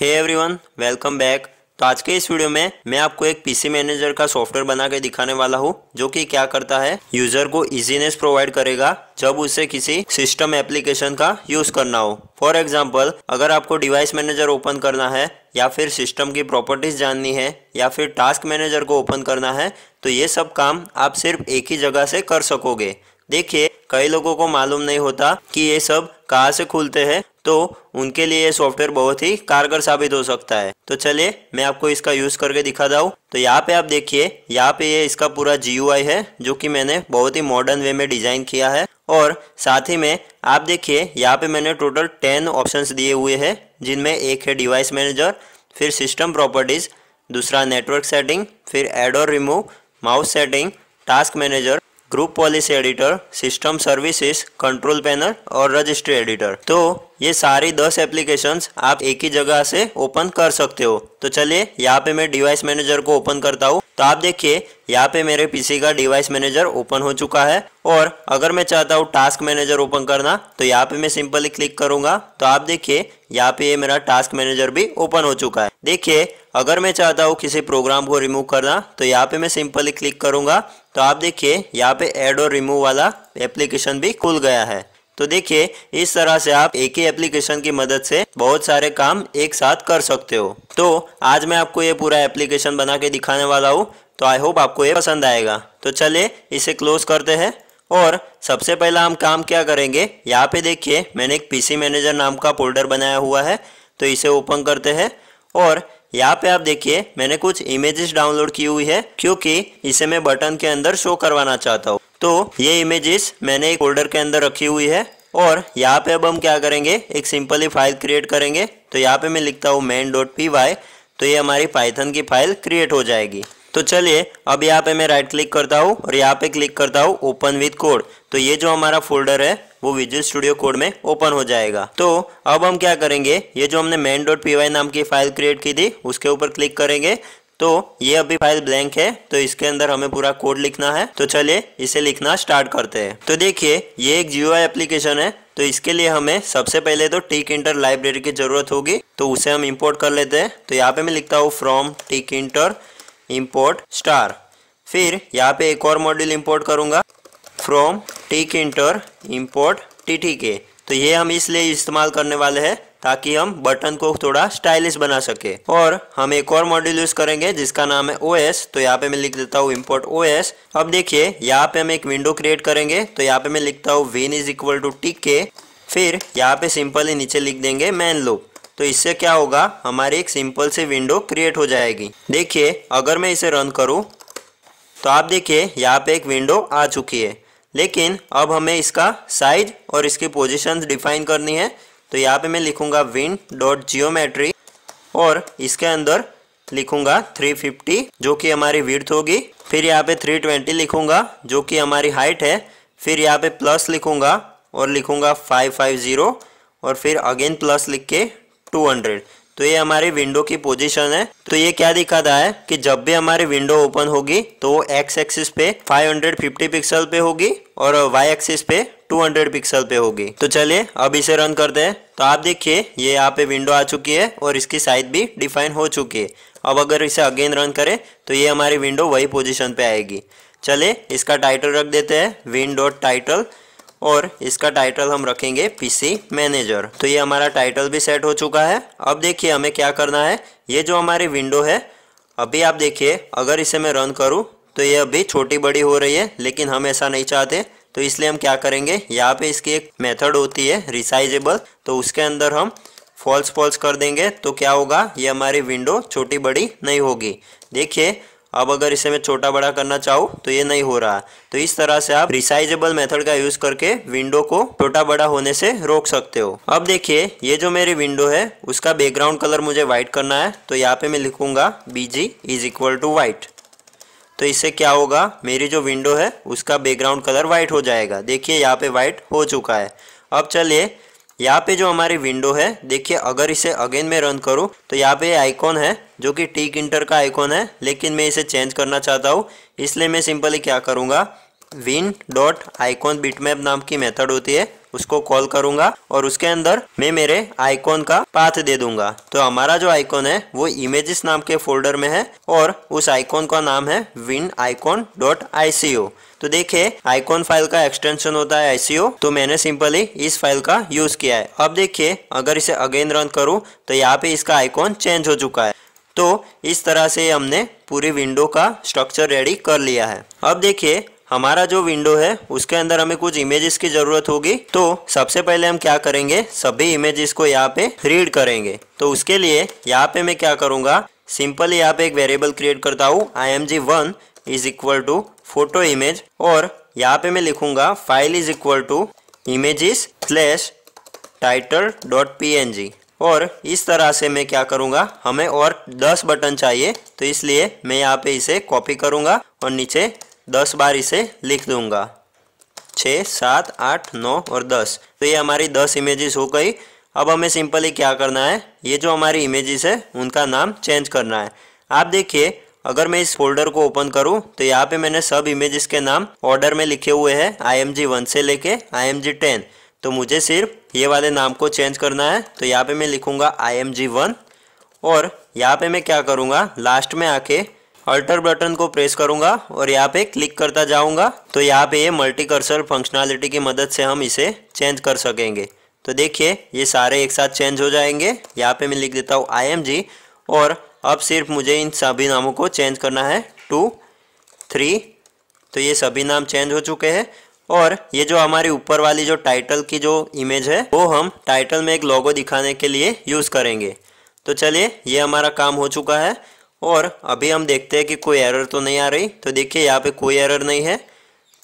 hey everyone welcome back तो आज के इस वीडियो में मैं आपको एक पीसी मैनेजर का सॉफ्टवेयर बना के दिखाने वाला हूँ जो कि क्या करता है यूजर को इजीनेस प्रोवाइड करेगा जब उसे किसी सिस्टम एप्लीकेशन का यूज करना हो फॉर एग्जाम्पल अगर आपको डिवाइस मैनेजर ओपन करना है या फिर सिस्टम की प्रॉपर्टीज जाननी है या फिर टास्क मैनेजर को ओपन करना है तो ये सब काम आप सिर्फ एक ही जगह से कर सकोगे देखिए कई लोगों को मालूम नहीं होता कि ये सब कहाँ से खुलते हैं तो उनके लिए ये सॉफ्टवेयर बहुत ही कारगर साबित हो सकता है तो चलिए मैं आपको इसका यूज़ करके दिखाता हूँ तो यहाँ पे आप देखिए यहाँ पे ये इसका पूरा जी है जो कि मैंने बहुत ही मॉडर्न वे में डिज़ाइन किया है और साथ ही में आप देखिए यहाँ पे मैंने टोटल टेन ऑप्शन दिए हुए है जिनमें एक है डिवाइस मैनेजर फिर सिस्टम प्रॉपर्टीज़ दूसरा नेटवर्क सेटिंग फिर एड और remove mouse setting task manager group policy editor system services control panel और रजिस्ट्री एडिटर तो ये सारी दस एप्लीकेशन आप एक ही जगह से ओपन कर सकते हो तो चलिए यहाँ पे मैं डिवाइस मैनेजर को ओपन करता हूँ तो आप देखिए यहाँ पे मेरे पीसी का डिवाइस मैनेजर ओपन हो चुका है और अगर मैं चाहता हूँ टास्क मैनेजर ओपन करना तो यहाँ पे मैं सिंपली क्लिक करूंगा तो आप देखिए यहाँ पे ये मेरा टास्क मैनेजर भी ओपन हो चुका है देखिए अगर मैं चाहता हूँ किसी प्रोग्राम को रिमूव करना तो यहाँ पे मैं सिंपली क्लिक करूंगा तो आप देखिए यहाँ पे एड और रिमूव वाला एप्लीकेशन भी खुल गया है तो देखिए इस तरह से आप एक ही एप्लीकेशन की मदद से बहुत सारे काम एक साथ कर सकते हो तो आज मैं आपको ये पूरा एप्लीकेशन बना के दिखाने वाला हूँ तो आई होप आपको ये पसंद आएगा तो चलिए इसे क्लोज करते हैं और सबसे पहला हम काम क्या करेंगे यहाँ पे देखिए मैंने एक पीसी मैनेजर नाम का फोल्डर बनाया हुआ है तो इसे ओपन करते हैं और यहाँ पे आप देखिए मैंने कुछ इमेजेस डाउनलोड की हुई है क्योंकि इसे मैं बटन के अंदर शो करवाना चाहता हूँ तो ये इमेजेस मैंने एक फोल्डर के अंदर रखी हुई है और यहाँ पे अब हम क्या करेंगे एक सिंपल ही फाइल क्रिएट करेंगे तो यहाँ पे मैं लिखता हूँ मैन डॉट पी वाई तो ये हमारी पाइथन की फाइल क्रिएट हो जाएगी तो चलिए अब यहाँ पे मैं राइट क्लिक करता हूँ और यहाँ पे क्लिक करता हूँ ओपन विथ कोड तो ये जो हमारा फोल्डर है वो विजुअल स्टूडियो कोड में ओपन हो जाएगा तो अब हम क्या करेंगे ये जो हमने मैन डॉट पी वाई नाम की फाइल क्रिएट की थी उसके ऊपर क्लिक करेंगे तो ये अभी फाइल ब्लैंक है तो इसके अंदर हमें पूरा कोड लिखना है तो चलिए इसे लिखना स्टार्ट करते हैं तो देखिए ये एक जियो एप्लीकेशन है तो इसके लिए हमें सबसे पहले तो टिक इंटर लाइब्रेरी की ज़रूरत होगी तो उसे हम इम्पोर्ट कर लेते हैं तो यहाँ पे मैं लिखता हूँ from tkinter import star फिर यहाँ पे एक और मॉड्यूल इम्पोर्ट करूंगा from tkinter import T K तो ये हम इसलिए इस्तेमाल करने वाले हैं ताकि हम बटन को थोड़ा स्टाइलिश बना सके और हम एक और मॉड्यूल यूज करेंगे जिसका नाम है ओ तो यहाँ पे मैं लिख देता हूँ इम्पोर्ट ओ अब देखिए यहाँ पे हम एक विंडो क्रिएट करेंगे तो यहाँ पे मैं लिखता हूँ win is equal to tk फिर यहाँ पे सिंपली नीचे लिख देंगे मैन लो तो इससे क्या होगा हमारी एक सिंपल सी विंडो क्रिएट हो जाएगी देखिए अगर मैं इसे रन करूँ तो आप देखिए यहाँ पे एक विंडो आ चुकी है लेकिन अब हमें इसका साइज और इसकी पोजिशन डिफाइन करनी है तो यहाँ पे मैं लिखूंगा विन डॉट जियोमेट्री और इसके अंदर लिखूंगा 350 जो कि हमारी विर्थ होगी फिर यहाँ पे 320 लिखूंगा जो कि हमारी हाइट है फिर यहाँ पे प्लस लिखूंगा और लिखूंगा 550 और फिर अगेन प्लस लिख के टू तो ये हमारी विंडो की पोजीशन है तो ये क्या दिखा रहा है कि जब भी हमारी विंडो ओपन होगी तो वो एक्स एक्सिस पे 550 पिक्सल पे होगी और वाई एक्सिस पे 200 पिक्सल पे होगी तो चलिए अब इसे रन करते हैं तो आप देखिए ये यहाँ पे विंडो आ चुकी है और इसकी साइज भी डिफाइन हो चुकी है अब अगर इसे अगेन रन करें तो ये हमारी विंडो वही पोजिशन पे आएगी चलिए इसका टाइटल रख देते हैं विन डॉट टाइटल और इसका टाइटल हम रखेंगे पीसी मैनेजर तो ये हमारा टाइटल भी सेट हो चुका है अब देखिए हमें क्या करना है ये जो हमारी विंडो है अभी आप देखिए अगर इसे मैं रन करूँ तो ये अभी छोटी बड़ी हो रही है लेकिन हम ऐसा नहीं चाहते तो इसलिए हम क्या करेंगे यहाँ पे इसकी एक मेथड होती है रिसाइजेबल तो उसके अंदर हम फॉल्स फॉल्स कर देंगे तो क्या होगा ये हमारी विंडो छोटी बड़ी नहीं होगी देखिए अब अगर इसे मैं छोटा बड़ा करना चाहूँ तो ये नहीं हो रहा तो इस तरह से आप रिसाइजेबल मेथड का यूज़ करके विंडो को छोटा बड़ा होने से रोक सकते हो अब देखिए ये जो मेरी विंडो है उसका बैकग्राउंड कलर मुझे व्हाइट करना है तो यहाँ पे मैं लिखूंगा BG is equal to white तो इससे क्या होगा मेरी जो विंडो है उसका बैकग्राउंड कलर व्हाइट हो जाएगा देखिए यहाँ पे व्हाइट हो चुका है अब चलिए यहाँ पे जो हमारी विंडो है देखिए अगर इसे अगेन में रन करूँ तो यहाँ पे आइकॉन है जो कि टीक इंटर का आइकॉन है लेकिन मैं इसे चेंज करना चाहता हूँ इसलिए मैं सिंपली क्या करूँगा विन डॉट आइकॉन बिटमैप नाम की मेथड होती है उसको कॉल करूंगा और उसके अंदर मैं मेरे आइकॉन का पाथ दे दूंगा तो हमारा जो आइकॉन है वो इमेजेस नाम के फोल्डर में है और उस आइकॉन का नाम है win icon dot I C O तो देखिए आइकॉन फाइल का एक्सटेंशन होता है आईसीओ तो मैंने सिंपली इस फाइल का यूज किया है अब देखिए अगर इसे अगेन रन करूँ तो यहाँ पे इसका आइकॉन चेंज हो चुका है तो इस तरह से हमने पूरी विंडो का स्ट्रक्चर रेडी कर लिया है अब देखिए हमारा जो विंडो है उसके अंदर हमें कुछ इमेजेस की ज़रूरत होगी तो सबसे पहले हम क्या करेंगे सभी इमेजेस को यहाँ पे रीड करेंगे तो उसके लिए यहाँ पे मैं क्या करूँगा सिंपल यहाँ पे एक वेरिएबल क्रिएट करता हूँ I M G one is equal to photo image और यहाँ पे मैं लिखूंगा file is equal to images slash title dot P और इस तरह से मैं क्या करूंगा हमें और 10 बटन चाहिए तो इसलिए मैं यहाँ पे इसे कॉपी करूंगा और नीचे 10 बार इसे लिख दूंगा छ सात आठ नौ और 10 तो ये हमारी 10 इमेजेस हो गई अब हमें सिंपली क्या करना है ये जो हमारी इमेजेस है उनका नाम चेंज करना है आप देखिए अगर मैं इस फोल्डर को ओपन करूँ तो यहाँ पे मैंने सब इमेजेस के नाम ऑर्डर में लिखे हुए हैं आई एम जी वन से लेके आई एम जी टेन तो मुझे सिर्फ ये वाले नाम को चेंज करना है तो यहाँ पे मैं लिखूंगा आई एम जी वन और यहाँ पे मैं क्या करूंगा लास्ट में आके अल्टर बटन को प्रेस करूंगा और यहाँ पे क्लिक करता जाऊँगा तो यहाँ पे ये मल्टी कर्सर फंक्शनैलिटी की मदद से हम इसे चेंज कर सकेंगे तो देखिए ये सारे एक साथ चेंज हो जाएंगे यहाँ पे मैं लिख देता हूँ आई और अब सिर्फ मुझे इन सभी नामों को चेंज करना है टू थ्री तो ये सभी नाम चेंज हो चुके हैं और ये जो हमारी ऊपर वाली जो टाइटल की जो इमेज है वो हम टाइटल में एक लोगो दिखाने के लिए यूज़ करेंगे तो चलिए ये हमारा काम हो चुका है और अभी हम देखते हैं कि कोई एरर तो नहीं आ रही तो देखिए यहाँ पे कोई एरर नहीं है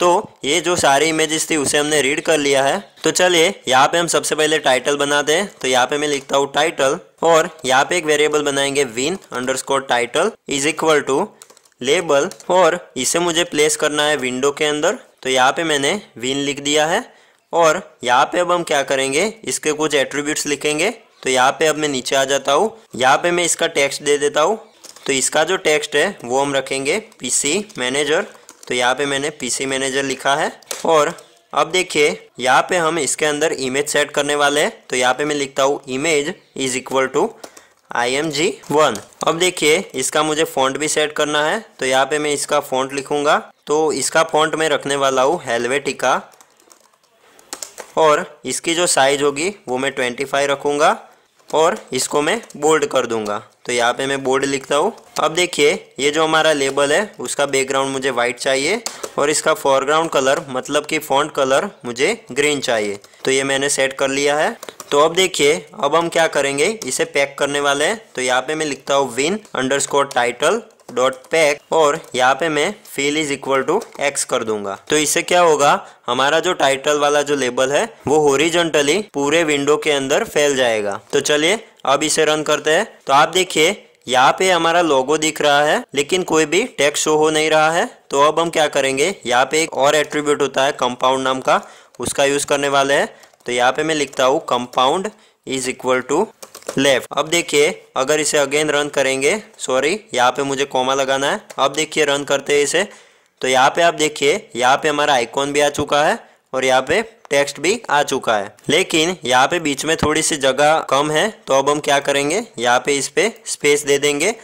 तो ये जो सारी इमेजेस थी उसे हमने रीड कर लिया है तो चलिए यहाँ पे हम सबसे पहले टाइटल बनाते हैं तो यहाँ पे मैं लिखता हूँ टाइटल और यहाँ पे एक वेरिएबल बनाएंगे win underscore title is equal to label और इसे मुझे प्लेस करना है विंडो के अंदर तो यहाँ पे मैंने विन लिख दिया है और यहाँ पे अब हम क्या करेंगे इसके कुछ एट्रीब्यूट्स लिखेंगे तो यहाँ पे अब मैं नीचे आ जाता हूँ यहाँ पे मैं इसका टेक्स्ट दे देता हूँ तो इसका जो टेक्स्ट है वो हम रखेंगे पीसी मैनेजर तो यहाँ पे मैंने पीसी मैनेजर लिखा है और अब देखिए यहाँ पे हम इसके अंदर इमेज सेट करने वाले हैं तो यहाँ पे मैं लिखता हूँ image is equal to I M G one अब देखिए इसका मुझे फॉन्ट भी सेट करना है तो यहाँ पे मैं इसका फॉन्ट लिखूंगा तो इसका फॉन्ट मैं रखने वाला हूँ हेलवेटिका और इसकी जो साइज होगी वो मैं ट्वेंटी फाइव रखूंगा और इसको मैं बोल्ड कर दूंगा तो यहाँ पे मैं बोर्ड लिखता हूँ अब देखिए ये जो हमारा लेबल है उसका बैकग्राउंड मुझे वाइट चाहिए और इसका फोरग्राउंड कलर मतलब कि फॉन्ट कलर मुझे ग्रीन चाहिए तो ये मैंने सेट कर लिया है तो अब देखिए अब हम क्या करेंगे इसे पैक करने वाले हैं तो यहाँ पे मैं लिखता हूँ win score title dot pack और यहाँ पे मैं fill is equal to X कर दूंगा तो इससे क्या होगा हमारा जो टाइटल वाला जो लेबल है वो होरिजेंटली पूरे विंडो के अंदर फैल जाएगा तो चलिए अब इसे रन करते हैं तो आप देखिए यहाँ पे हमारा लोगो दिख रहा है लेकिन कोई भी टेक्स्ट शो हो नहीं रहा है तो अब हम क्या करेंगे यहाँ पे एक और एट्रीब्यूट होता है कंपाउंड नाम का उसका यूज करने वाले हैं तो यहाँ पे मैं लिखता हूँ compound is equal to left अब देखिए अगर इसे अगेन रन करेंगे सॉरी यहाँ पे मुझे कोमा लगाना है अब देखिए रन करते हैं इसे तो यहाँ पे आप देखिए यहाँ पे हमारा आइकॉन भी आ चुका है और यहाँ पे टेक्स्ट भी आ चुका है लेकिन यहाँ पे बीच में थोड़ी सी जगह कम है तो अब हम क्या करेंगे यहाँ पे इस पे स्पेस दे देंगे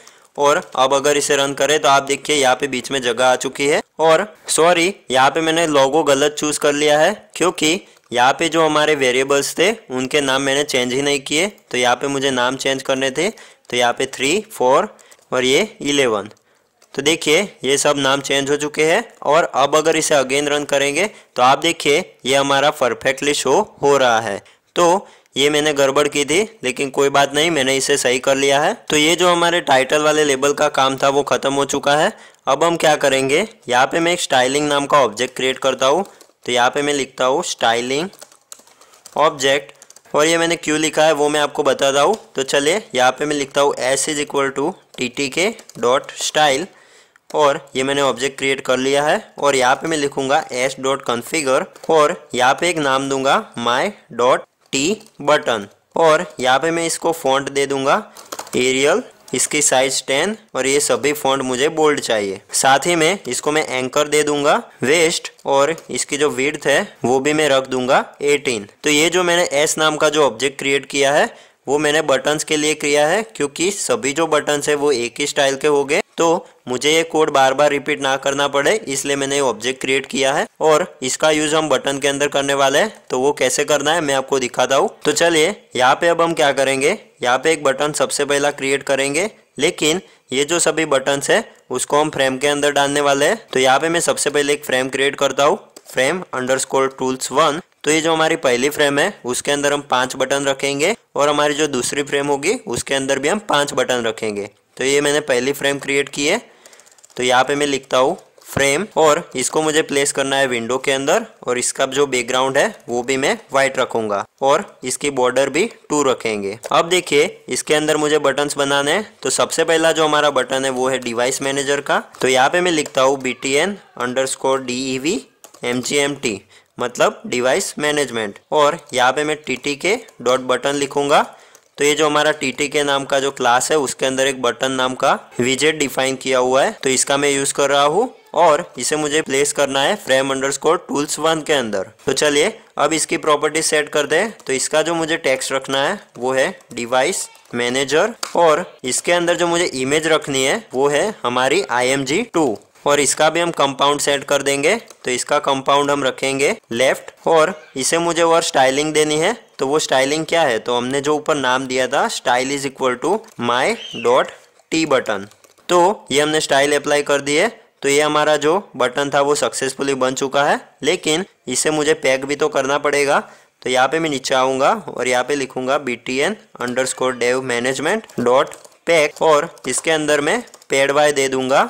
और अब अगर इसे रन करें तो आप देखिए यहाँ पे बीच में जगह आ चुकी है और सॉरी यहाँ पे मैंने लोगो गलत चूज कर लिया है क्योंकि यहाँ पे जो हमारे वेरिएबल्स थे उनके नाम मैंने चेंज ही नहीं किए तो यहाँ पे मुझे नाम चेंज करने थे तो यहाँ पे थ्री फोर और ये इलेवन तो देखिए ये सब नाम चेंज हो चुके हैं और अब अगर इसे अगेन रन करेंगे तो आप देखिए ये हमारा परफेक्टली शो हो रहा है तो ये मैंने गड़बड़ की थी लेकिन कोई बात नहीं मैंने इसे सही कर लिया है तो ये जो हमारे टाइटल वाले लेबल का काम था वो ख़त्म हो चुका है अब हम क्या करेंगे यहाँ पे मैं एक स्टाइलिंग नाम का ऑब्जेक्ट क्रिएट करता हूँ तो यहाँ पे मैं लिखता हूँ स्टाइलिंग ऑब्जेक्ट और ये मैंने क्यों लिखा है वो मैं आपको बताता हूँ तो चलिए यहाँ पे मैं लिखता हूँ S is equal to T T K dot style और ये मैंने ऑब्जेक्ट क्रिएट कर लिया है और यहाँ पे मैं लिखूंगा एस डॉट कन्फिगर और यहाँ पे एक नाम दूंगा माई डॉट टी बटन और यहाँ पे मैं इसको फॉन्ट दे दूंगा एरियल इसकी साइज 10 और ये सभी फॉन्ट मुझे बोल्ड चाहिए साथ ही में इसको मैं एंकर दे दूंगा वेस्ट और इसकी जो वीड है वो भी मैं रख दूंगा 18 तो ये जो मैंने एस नाम का जो ऑब्जेक्ट क्रिएट किया है वो मैंने बटन्स के लिए किया है क्योंकि सभी जो बटन्स है वो एक ही स्टाइल के हो गए तो मुझे ये कोड बार बार रिपीट ना करना पड़े इसलिए मैंने ये ऑब्जेक्ट क्रिएट किया है और इसका यूज हम बटन के अंदर करने वाले हैं तो वो कैसे करना है मैं आपको दिखाता हूँ तो चलिए यहाँ पे अब हम क्या करेंगे यहाँ पे एक बटन सबसे पहला क्रिएट करेंगे लेकिन ये जो सभी बटन्स है उसको हम फ्रेम के अंदर डालने वाले है तो यहाँ पे मैं सबसे पहले एक फ्रेम क्रिएट करता हूँ frame underscore tools one तो ये जो हमारी पहली फ्रेम है उसके अंदर हम पांच बटन रखेंगे और हमारी जो दूसरी फ्रेम होगी उसके अंदर भी हम पांच बटन रखेंगे तो ये मैंने पहली फ्रेम क्रिएट की है तो यहाँ पे मैं लिखता हूँ फ्रेम और इसको मुझे प्लेस करना है विंडो के अंदर और इसका जो बैकग्राउंड है वो भी मैं व्हाइट रखूंगा और इसकी बॉर्डर भी टू रखेंगे अब देखिए इसके अंदर मुझे बटन्स बनाने हैं तो सबसे पहला जो हमारा बटन है वो है डिवाइस मैनेजर का तो यहाँ पे मैं लिखता हूँ B T N underscore D E V M G M T मतलब डिवाइस मैनेजमेंट और यहाँ पे मैं T T K dot button लिखूंगा तो ये जो हमारा टी टी के नाम का जो क्लास है उसके अंदर एक बटन नाम का विजेट डिफाइन किया हुआ है तो इसका मैं यूज कर रहा हूँ और इसे मुझे प्लेस करना है frame underscore tools one के अंदर तो चलिए अब इसकी प्रॉपर्टी सेट कर दे तो इसका जो मुझे टेक्स्ट रखना है वो है डिवाइस मैनेजर और इसके अंदर जो मुझे इमेज रखनी है वो है हमारी आई एम जी टू और इसका भी हम कंपाउंड सेट कर देंगे तो इसका कंपाउंड हम रखेंगे लेफ्ट और इसे मुझे और स्टाइलिंग देनी है तो वो स्टाइलिंग क्या है तो हमने जो ऊपर नाम दिया था style is equal to my dot T button तो ये हमने स्टाइल अप्लाई कर दी है तो ये हमारा जो बटन था वो सक्सेसफुली बन चुका है लेकिन इसे मुझे पैक भी तो करना पड़ेगा तो यहाँ पे मैं नीचे आऊँगा और यहाँ पे लिखूंगा B T N underscore dev management dot pack और इसके अंदर मैं पेड वाई दे दूंगा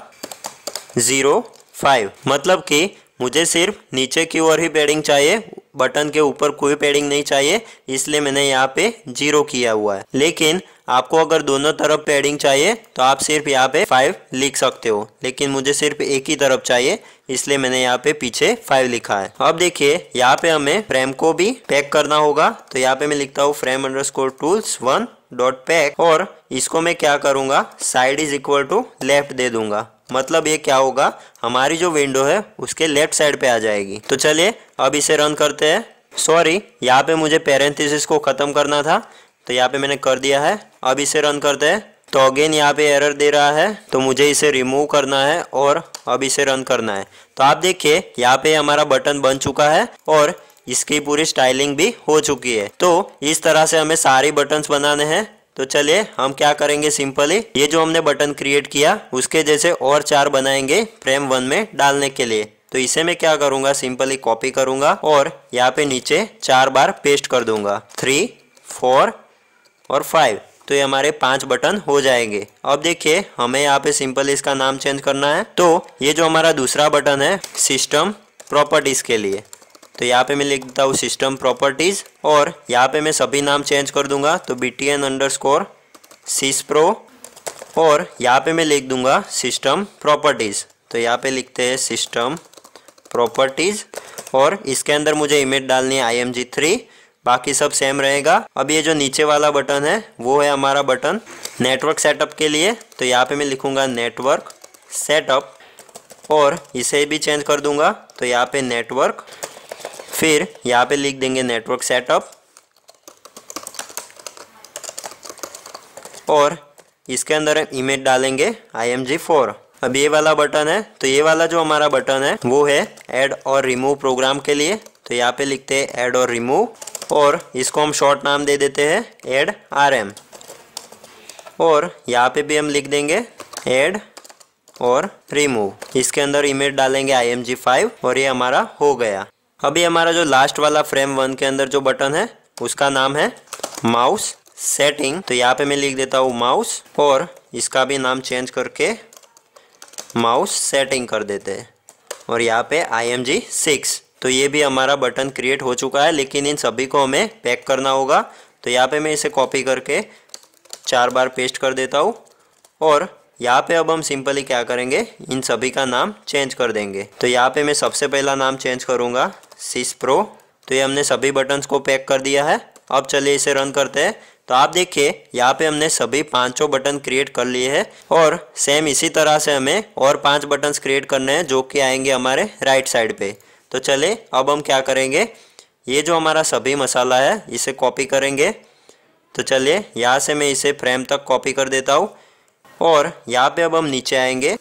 ज़ीरो फाइव मतलब कि मुझे सिर्फ नीचे की ओर ही पेडिंग चाहिए बटन के ऊपर कोई पेडिंग नहीं चाहिए इसलिए मैंने यहाँ पे जीरो किया हुआ है लेकिन आपको अगर दोनों तरफ पेडिंग चाहिए तो आप सिर्फ यहाँ पे फाइव लिख सकते हो लेकिन मुझे सिर्फ एक ही तरफ चाहिए इसलिए मैंने यहाँ पे पीछे फाइव लिखा है अब देखिए यहाँ पे हमें फ्रेम को भी पैक करना होगा तो यहाँ पे मैं लिखता हूँ frame underscore tools one dot pack और इसको मैं क्या करूँगा side is equal to left दे दूंगा मतलब ये क्या होगा हमारी जो विंडो है उसके लेफ्ट साइड पे आ जाएगी तो चलिए अब इसे रन करते हैं सॉरी यहाँ पे मुझे पेरेंथिस को ख़त्म करना था तो यहाँ पे मैंने कर दिया है अब इसे रन करते हैं तो अगेन यहाँ पे एरर दे रहा है तो मुझे इसे रिमूव करना है और अब इसे रन करना है तो आप देखिए यहाँ पे हमारा बटन बन चुका है और इसकी पूरी स्टाइलिंग भी हो चुकी है तो इस तरह से हमें सारी बटन्स बनाने हैं तो चलिए हम क्या करेंगे सिंपली ये जो हमने बटन क्रिएट किया उसके जैसे और चार बनाएंगे फ्रेम वन में डालने के लिए तो इसे मैं क्या करूंगा सिंपली कॉपी करूंगा और यहाँ पे नीचे चार बार पेस्ट कर दूंगा थ्री फोर और फाइव तो ये हमारे पांच बटन हो जाएंगे अब देखिए हमें यहाँ पे सिंपल इसका नाम चेंज करना है तो ये जो हमारा दूसरा बटन है सिस्टम प्रॉपर्टीज के लिए तो यहाँ पे मैं लिख देता हूँ सिस्टम प्रॉपर्टीज़ और यहाँ पे मैं सभी नाम चेंज कर दूंगा तो B T N underscore sys pro और यहाँ पे मैं लिख दूंगा सिस्टम प्रॉपर्टीज़ तो यहाँ पे लिखते हैं सिस्टम प्रॉपर्टीज़ और इसके अंदर मुझे इमेज डालनी है आई एम जी थ्री बाकी सब सेम रहेगा अब ये जो नीचे वाला बटन है वो है हमारा बटन नेटवर्क सेटअप के लिए तो यहाँ पे मैं लिखूंगा नेटवर्क सेटअप और इसे भी चेंज कर दूंगा तो यहाँ पे नेटवर्क फिर यहाँ पे लिख देंगे नेटवर्क सेटअप और इसके अंदर हम इमेज डालेंगे आई एम जी फोर अब ये वाला बटन है तो ये वाला जो हमारा बटन है वो है ऐड और रिमूव प्रोग्राम के लिए तो यहाँ पे लिखते हैं ऐड और रिमूव और इसको हम शॉर्ट नाम दे देते हैं ऐड आर एम और यहाँ पे भी हम लिख देंगे ऐड और रिमूव इसके अंदर इमेज डालेंगे आई एम जी फाइव और ये हमारा हो गया अभी हमारा जो लास्ट वाला फ्रेम वन के अंदर जो बटन है उसका नाम है माउस सेटिंग तो यहाँ पे मैं लिख देता हूँ माउस और इसका भी नाम चेंज करके माउस सेटिंग कर देते हैं और यहाँ पे आई एम जी सिक्स तो ये भी हमारा बटन क्रिएट हो चुका है लेकिन इन सभी को हमें पैक करना होगा तो यहाँ पे मैं इसे कॉपी करके चार बार पेस्ट कर देता हूँ और यहाँ पे अब हम सिंपली क्या करेंगे इन सभी का नाम चेंज कर देंगे तो यहाँ पे मैं सबसे पहला नाम चेंज करूँगा सिस प्रो तो ये हमने सभी बटन्स को पैक कर दिया है अब चलिए इसे रन करते हैं तो आप देखिए यहाँ पे हमने सभी पांचों बटन क्रिएट कर लिए हैं और सेम इसी तरह से हमें और पांच बटन्स क्रिएट करने हैं जो कि आएंगे हमारे राइट साइड पे तो चले अब हम क्या करेंगे ये जो हमारा सभी मसाला है इसे कॉपी करेंगे तो चलिए यहाँ से मैं इसे फ्रेम तक कॉपी कर देता हूँ और यहाँ पे अब हम नीचे आएंगे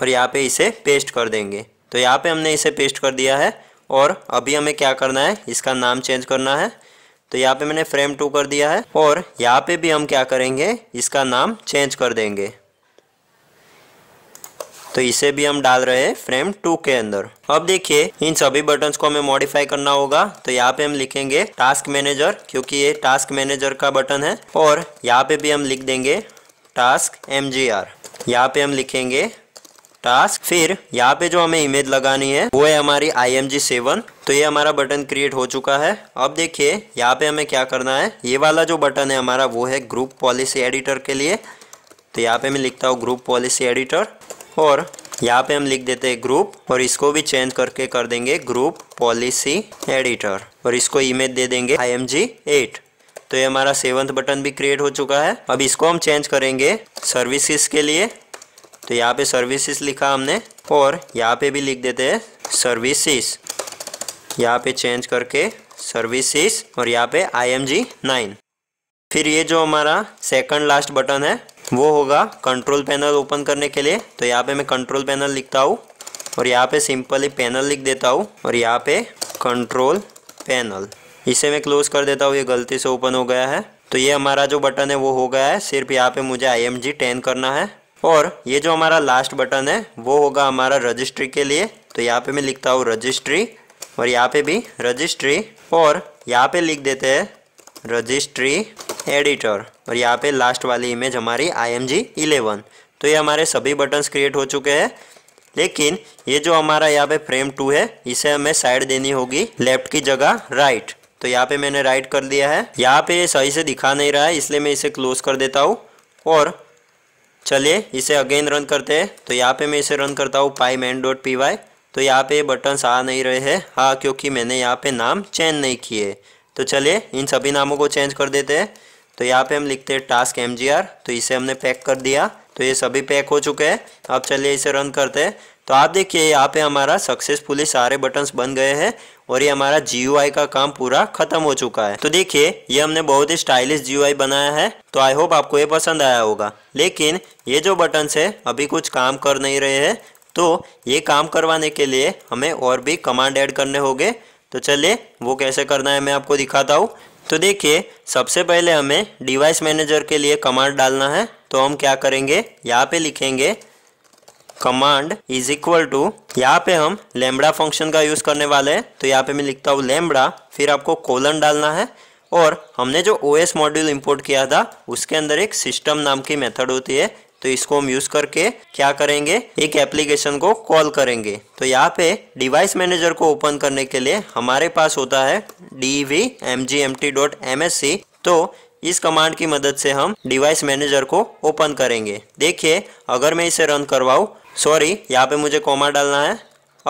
और यहाँ पे इसे पेस्ट कर देंगे तो यहाँ पे हमने इसे पेस्ट कर दिया है और अभी हमें क्या करना है इसका नाम चेंज करना है तो यहाँ पे मैंने फ्रेम टू कर दिया है और यहाँ पे भी हम क्या करेंगे इसका नाम चेंज कर देंगे तो इसे भी हम डाल रहे हैं फ्रेम टू के अंदर अब देखिए इन सभी बटन्स को हमें मॉडिफाई करना होगा तो यहाँ पे हम लिखेंगे टास्क मैनेजर क्योंकि ये टास्क मैनेजर का बटन है और यहाँ पे भी हम लिख देंगे टास्क एम जी आर यहाँ पे हम लिखेंगे टास्क फिर यहाँ पे जो हमें इमेज लगानी है वो है हमारी आई एम जी सेवन तो ये हमारा बटन क्रिएट हो चुका है अब देखिए यहाँ पे हमें क्या करना है ये वाला जो बटन है हमारा वो है ग्रुप पॉलिसी एडिटर के लिए तो यहाँ पे मैं लिखता हूँ ग्रुप पॉलिसी एडिटर और यहाँ पे हम लिख देते हैं ग्रुप और इसको भी चेंज करके कर देंगे ग्रुप पॉलिसी एडिटर और इसको इमेज दे देंगे आई एम जी एट तो ये हमारा सेवन्थ बटन भी क्रिएट हो चुका है अब इसको हम चेंज करेंगे सर्विसेज के लिए तो यहाँ पे सर्विसेज लिखा हमने और यहाँ पे भी लिख देते हैं सर्विसेज यहाँ पे चेंज करके सर्विसेज और यहाँ पे आई एम जी नाइन फिर ये जो हमारा सेकंड लास्ट बटन है वो होगा कंट्रोल पैनल ओपन करने के लिए तो यहाँ पे मैं कंट्रोल पैनल लिखता हूँ और यहाँ पे सिंपली पैनल लिख देता हूँ और यहाँ पे कंट्रोल पैनल इसे मैं क्लोज कर देता हूँ ये गलती से ओपन हो गया है तो ये हमारा जो बटन है वो हो गया है सिर्फ यहाँ पे मुझे आई एम जी टेन करना है और ये जो हमारा लास्ट बटन है वो होगा हमारा रजिस्ट्री के लिए तो यहाँ पे मैं लिखता हूँ रजिस्ट्री और यहाँ पे भी रजिस्ट्री और यहाँ पे लिख देते हैं रजिस्ट्री एडिटर और यहाँ पे लास्ट वाली इमेज हमारी आई एम जी इलेवन तो ये हमारे सभी बटन्स क्रिएट हो चुके हैं लेकिन ये जो हमारा यहाँ पे फ्रेम टू है इसे हमें साइड देनी होगी लेफ्ट की जगह राइट तो यहाँ पे मैंने राइट कर दिया है यहाँ पे सही से दिखा नहीं रहा है इसलिए मैं इसे क्लोज कर देता हूँ और चलिए इसे अगेन रन करते हैं तो यहाँ पे मैं इसे रन करता हूँ py man dot P Y तो यहाँ पे बटन्स आ नहीं रहे हैं हाँ क्योंकि मैंने यहाँ पे नाम चेंज नहीं किए तो चलिए इन सभी नामों को चेंज कर देते हैं तो यहाँ पे हम लिखते हैं टास्क एम तो इसे हमने पैक कर दिया तो ये सभी पैक हो चुके हैं अब चलिए इसे रन करते हैं तो आप देखिए यहाँ पे हमारा सक्सेसफुली सारे बटन्स बन गए हैं और ये हमारा जी का काम पूरा खत्म हो चुका है तो देखिए ये हमने बहुत ही स्टाइलिश जी बनाया है तो आई होप आपको ये पसंद आया होगा लेकिन ये जो बटन्स है अभी कुछ काम कर नहीं रहे हैं तो ये काम करवाने के लिए हमें और भी कमांड ऐड करने होंगे तो चलिए वो कैसे करना है मैं आपको दिखाता हूँ तो देखिए सबसे पहले हमें डिवाइस मैनेजर के लिए कमांड डालना है तो हम क्या करेंगे यहाँ पे लिखेंगे कमांड इज इक्वल टू यहाँ पे हम लेमड़ा फंक्शन का यूज करने वाले हैं तो यहाँ पे मैं लिखता हूँ लेमड़ा फिर आपको कोलन डालना है और हमने जो ओ एस मॉड्यूल इम्पोर्ट किया था उसके अंदर एक सिस्टम नाम की मेथड होती है तो इसको हम यूज करके क्या करेंगे एक एप्लीकेशन को कॉल करेंगे तो यहाँ पे डिवाइस मैनेजर को ओपन करने के लिए हमारे पास होता है D V M G M T dot M S C तो इस कमांड की मदद से हम डिवाइस मैनेजर को ओपन करेंगे देखिए अगर मैं इसे रन करवाऊँ सॉरी यहाँ पे मुझे कॉमा डालना है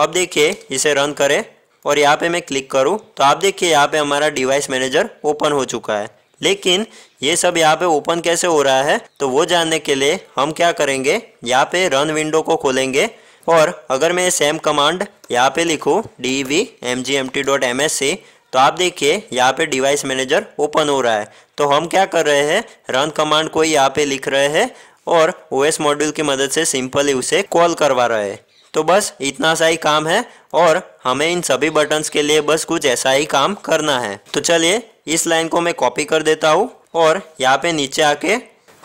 अब देखिए इसे रन करें और यहाँ पे मैं क्लिक करूँ तो आप देखिए यहाँ पे हमारा डिवाइस मैनेजर ओपन हो चुका है लेकिन ये सब यहाँ पे ओपन कैसे हो रहा है तो वो जानने के लिए हम क्या करेंगे यहाँ पे रन विंडो को खोलेंगे और अगर मैं सेम कमांड यहाँ पे लिखूँ D V M G M T dot M S C तो आप देखिए यहाँ पे डिवाइस मैनेजर ओपन हो रहा है तो हम क्या कर रहे हैं रन कमांड को यहाँ पे लिख रहे हैं और ओएस मॉड्यूल की मदद से सिंपली उसे कॉल करवा रहा है तो बस इतना सा ही काम है और हमें इन सभी बटन्स के लिए बस कुछ ऐसा ही काम करना है तो चलिए इस लाइन को मैं कॉपी कर देता हूँ और यहाँ पे नीचे आके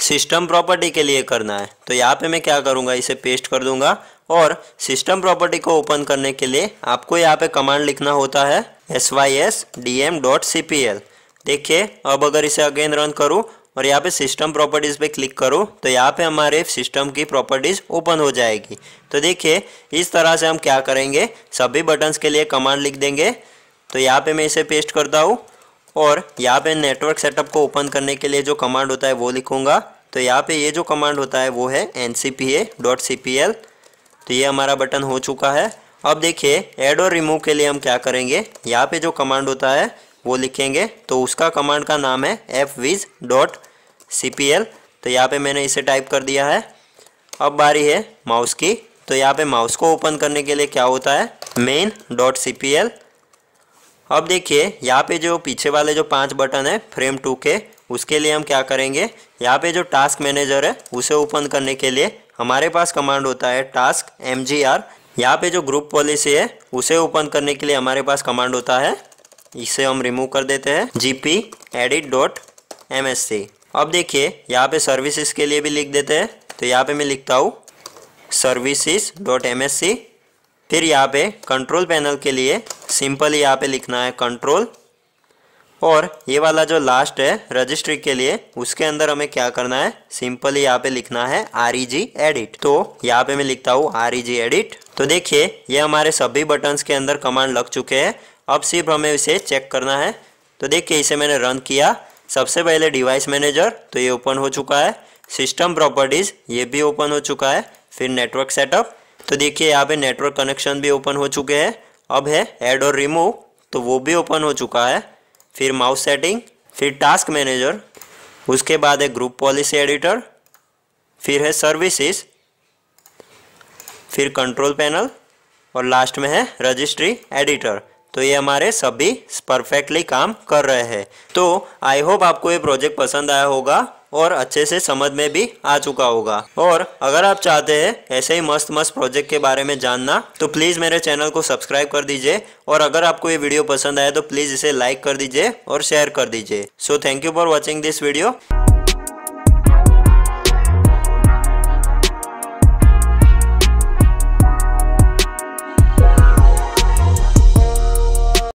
सिस्टम प्रॉपर्टी के लिए करना है तो यहाँ पे मैं क्या करूँगा इसे पेस्ट कर दूंगा और सिस्टम प्रॉपर्टी को ओपन करने के लिए आपको यहाँ पे कमांड लिखना होता है S Y S D M dot C P L देखिए अब अगर इसे अगेन रन करूँ और यहाँ पे सिस्टम प्रॉपर्टीज़ पे क्लिक करो तो यहाँ पे हमारे सिस्टम की प्रॉपर्टीज़ ओपन हो जाएगी तो देखिए इस तरह से हम क्या करेंगे सभी बटन्स के लिए कमांड लिख देंगे तो यहाँ पे मैं इसे पेस्ट करता हूँ और यहाँ पे नेटवर्क सेटअप को ओपन करने के लिए जो कमांड होता है वो लिखूँगा तो यहाँ पे ये जो कमांड होता है वो है एन तो ये हमारा बटन हो चुका है अब देखिए ऐड और रिमूव के लिए हम क्या करेंगे यहाँ पे जो कमांड होता है वो लिखेंगे तो उसका कमांड का नाम है F wiz dot C P L तो यहाँ पे मैंने इसे टाइप कर दिया है अब बारी है माउस की तो यहाँ पे माउस को ओपन करने के लिए क्या होता है main dot C P L अब देखिए यहाँ पे जो पीछे वाले जो पांच बटन है फ्रेम टू के उसके लिए हम क्या करेंगे यहाँ पे जो टास्क मैनेजर है उसे ओपन करने के लिए हमारे पास कमांड होता है टास्क एम जी आर यहाँ पे जो ग्रुप पॉलिसी है उसे ओपन करने के लिए हमारे पास कमांड होता है इसे हम रिमूव कर देते हैं G P edit dot M S C अब देखिए यहाँ पे सर्विसेज के लिए भी लिख देते हैं तो यहाँ पे मैं लिखता हूँ services dot M S C फिर यहाँ पे कंट्रोल पैनल के लिए सिंपल यहाँ पे लिखना है कंट्रोल और ये वाला जो लास्ट है रजिस्ट्री के लिए उसके अंदर हमें क्या करना है सिंपल यहाँ पे लिखना है आर ई जी एडिट तो यहाँ पे मैं लिखता हूँ आर ई जी एडिट तो देखिए ये हमारे सभी बटन्स के अंदर कमांड लग चुके हैं अब सिर्फ हमें इसे चेक करना है तो देखिए इसे मैंने रन किया सबसे पहले डिवाइस मैनेजर तो ये ओपन हो चुका है सिस्टम प्रॉपर्टीज़ ये भी ओपन हो चुका है फिर नेटवर्क सेटअप तो देखिए यहाँ पे नेटवर्क कनेक्शन भी ओपन हो चुके हैं अब है ऐड और रिमूव तो वो भी ओपन हो चुका है फिर माउस सेटिंग फिर टास्क मैनेजर उसके बाद है ग्रुप पॉलिसी एडिटर फिर है सर्विसेज फिर कंट्रोल पैनल और लास्ट में है रजिस्ट्री एडिटर तो ये हमारे सभी परफेक्टली काम कर रहे हैं तो आई होप आपको ये प्रोजेक्ट पसंद आया होगा और अच्छे से समझ में भी आ चुका होगा और अगर आप चाहते हैं ऐसे ही मस्त मस्त प्रोजेक्ट के बारे में जानना तो प्लीज़ मेरे चैनल को सब्सक्राइब कर दीजिए और अगर आपको ये वीडियो पसंद आया तो प्लीज़ इसे लाइक कर दीजिए और शेयर कर दीजिए so thank you for watching this video